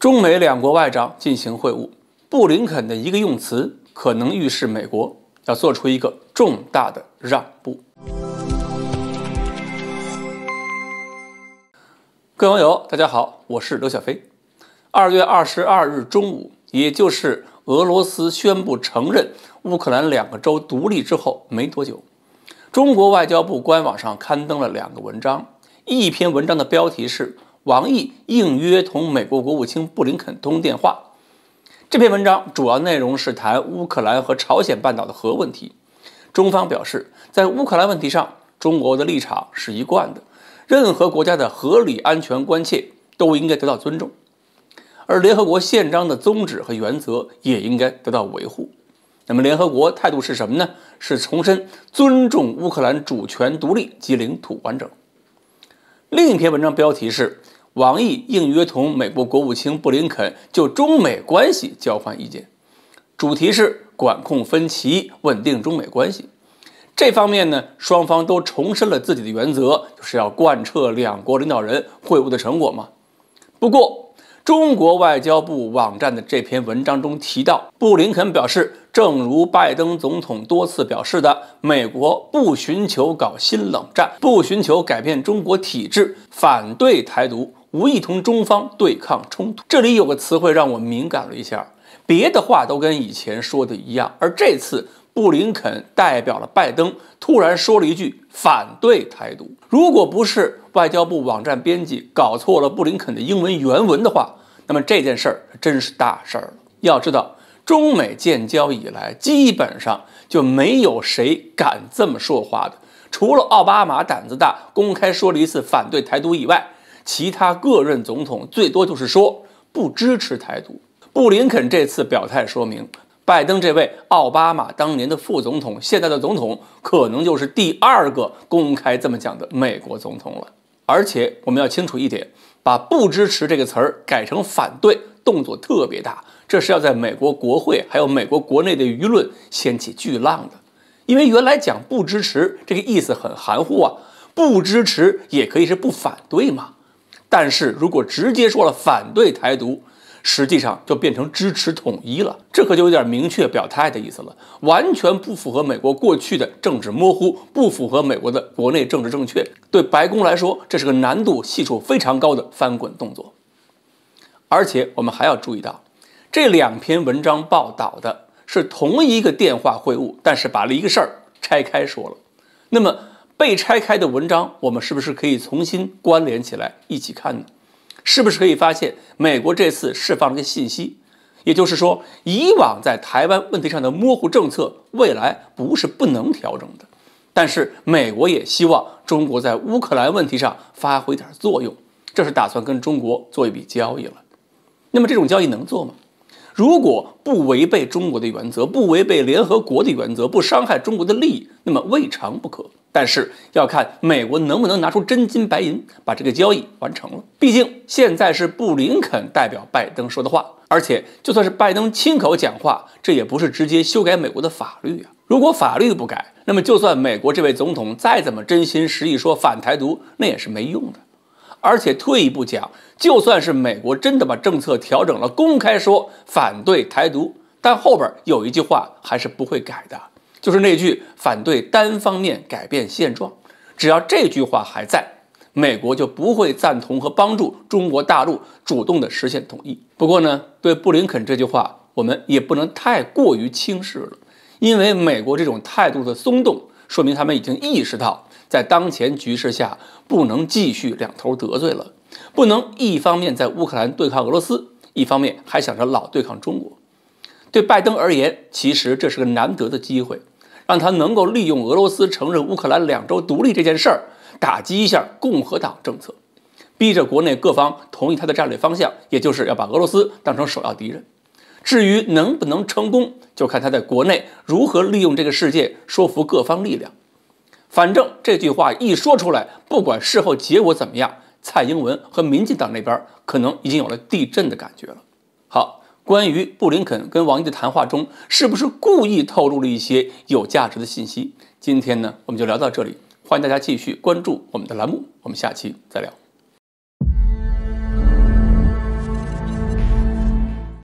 中美两国外长进行会晤，布林肯的一个用词可能预示美国要做出一个重大的让步。各位网友，大家好，我是刘小飞。二月二十二日中午，也就是俄罗斯宣布承认乌克兰两个州独立之后没多久，中国外交部官网上刊登了两个文章，一篇文章的标题是。王毅应约同美国国务卿布林肯通电话。这篇文章主要内容是谈乌克兰和朝鲜半岛的核问题。中方表示，在乌克兰问题上，中国的立场是一贯的，任何国家的合理安全关切都应该得到尊重，而联合国宪章的宗旨和原则也应该得到维护。那么，联合国态度是什么呢？是重申尊重乌克兰主权、独立及领土完整。另一篇文章标题是。王毅应约同美国国务卿布林肯就中美关系交换意见，主题是管控分歧、稳定中美关系。这方面呢，双方都重申了自己的原则，就是要贯彻两国领导人会晤的成果嘛。不过，中国外交部网站的这篇文章中提到，布林肯表示，正如拜登总统多次表示的，美国不寻求搞新冷战，不寻求改变中国体制，反对台独。无意同中方对抗冲突。这里有个词汇让我敏感了一下，别的话都跟以前说的一样，而这次布林肯代表了拜登，突然说了一句反对台独。如果不是外交部网站编辑搞错了布林肯的英文原文的话，那么这件事儿真是大事儿了。要知道，中美建交以来，基本上就没有谁敢这么说话的，除了奥巴马胆子大，公开说了一次反对台独以外。其他各任总统最多就是说不支持台独。布林肯这次表态说明，拜登这位奥巴马当年的副总统，现在的总统，可能就是第二个公开这么讲的美国总统了。而且我们要清楚一点，把“不支持”这个词儿改成“反对”，动作特别大，这是要在美国国会还有美国国内的舆论掀起巨浪的。因为原来讲“不支持”这个意思很含糊啊，不支持也可以是不反对嘛。但是如果直接说了反对台独，实际上就变成支持统一了，这可就有点明确表态的意思了，完全不符合美国过去的政治模糊，不符合美国的国内政治正确。对白宫来说，这是个难度系数非常高的翻滚动作。而且我们还要注意到，这两篇文章报道的是同一个电话会晤，但是把一个事儿拆开说了。那么。被拆开的文章，我们是不是可以重新关联起来一起看呢？是不是可以发现美国这次释放了个信息？也就是说，以往在台湾问题上的模糊政策，未来不是不能调整的。但是，美国也希望中国在乌克兰问题上发挥点作用，这是打算跟中国做一笔交易了。那么，这种交易能做吗？如果不违背中国的原则，不违背联合国的原则，不伤害中国的利益，那么未尝不可。但是要看美国能不能拿出真金白银把这个交易完成了。毕竟现在是布林肯代表拜登说的话，而且就算是拜登亲口讲话，这也不是直接修改美国的法律啊。如果法律不改，那么就算美国这位总统再怎么真心实意说反台独，那也是没用的。而且退一步讲，就算是美国真的把政策调整了，公开说反对台独，但后边有一句话还是不会改的，就是那句反对单方面改变现状。只要这句话还在，美国就不会赞同和帮助中国大陆主动的实现统一。不过呢，对布林肯这句话，我们也不能太过于轻视了，因为美国这种态度的松动，说明他们已经意识到。在当前局势下，不能继续两头得罪了，不能一方面在乌克兰对抗俄罗斯，一方面还想着老对抗中国。对拜登而言，其实这是个难得的机会，让他能够利用俄罗斯承认乌克兰两州独立这件事儿，打击一下共和党政策，逼着国内各方同意他的战略方向，也就是要把俄罗斯当成首要敌人。至于能不能成功，就看他在国内如何利用这个世界说服各方力量。反正这句话一说出来，不管事后结果怎么样，蔡英文和民进党那边可能已经有了地震的感觉了。好，关于布林肯跟王毅的谈话中是不是故意透露了一些有价值的信息，今天呢我们就聊到这里，欢迎大家继续关注我们的栏目，我们下期再聊。